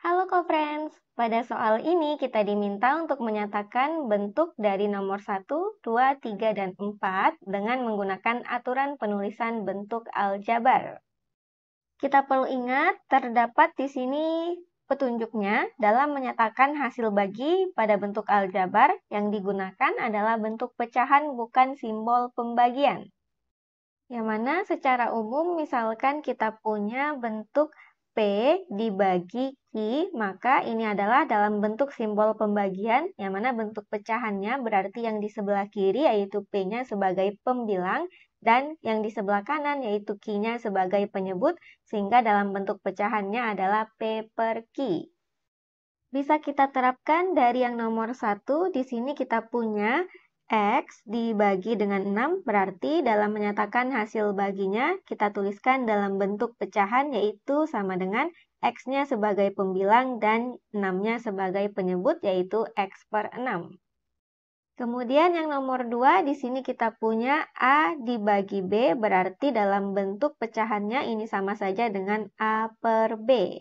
Halo co-friends, pada soal ini kita diminta untuk menyatakan bentuk dari nomor 1, 2, 3, dan 4 dengan menggunakan aturan penulisan bentuk aljabar. Kita perlu ingat terdapat di sini petunjuknya dalam menyatakan hasil bagi pada bentuk aljabar yang digunakan adalah bentuk pecahan bukan simbol pembagian. Yang mana secara umum misalkan kita punya bentuk P dibagi Q, maka ini adalah dalam bentuk simbol pembagian, yang mana bentuk pecahannya berarti yang di sebelah kiri yaitu P-nya sebagai pembilang, dan yang di sebelah kanan yaitu Q-nya sebagai penyebut, sehingga dalam bentuk pecahannya adalah P per Q. Bisa kita terapkan dari yang nomor satu di sini kita punya X dibagi dengan 6 berarti dalam menyatakan hasil baginya kita tuliskan dalam bentuk pecahan yaitu sama dengan X-nya sebagai pembilang dan 6-nya sebagai penyebut yaitu X per 6. Kemudian yang nomor 2 di sini kita punya A dibagi B berarti dalam bentuk pecahannya ini sama saja dengan A per B.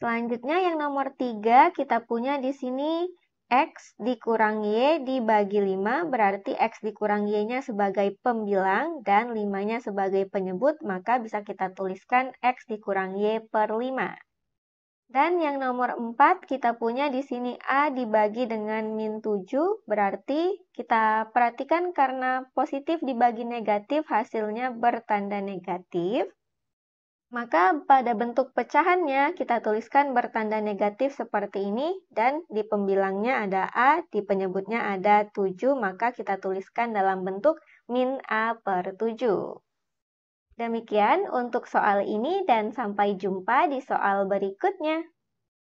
Selanjutnya yang nomor 3 kita punya di sini X dikurang Y dibagi 5 berarti X dikurang Y-nya sebagai pembilang dan 5-nya sebagai penyebut maka bisa kita tuliskan X dikurang Y per 5. Dan yang nomor 4 kita punya di sini A dibagi dengan min 7 berarti kita perhatikan karena positif dibagi negatif hasilnya bertanda negatif. Maka pada bentuk pecahannya kita tuliskan bertanda negatif seperti ini dan di pembilangnya ada A, di penyebutnya ada 7, maka kita tuliskan dalam bentuk min A per 7. Demikian untuk soal ini dan sampai jumpa di soal berikutnya.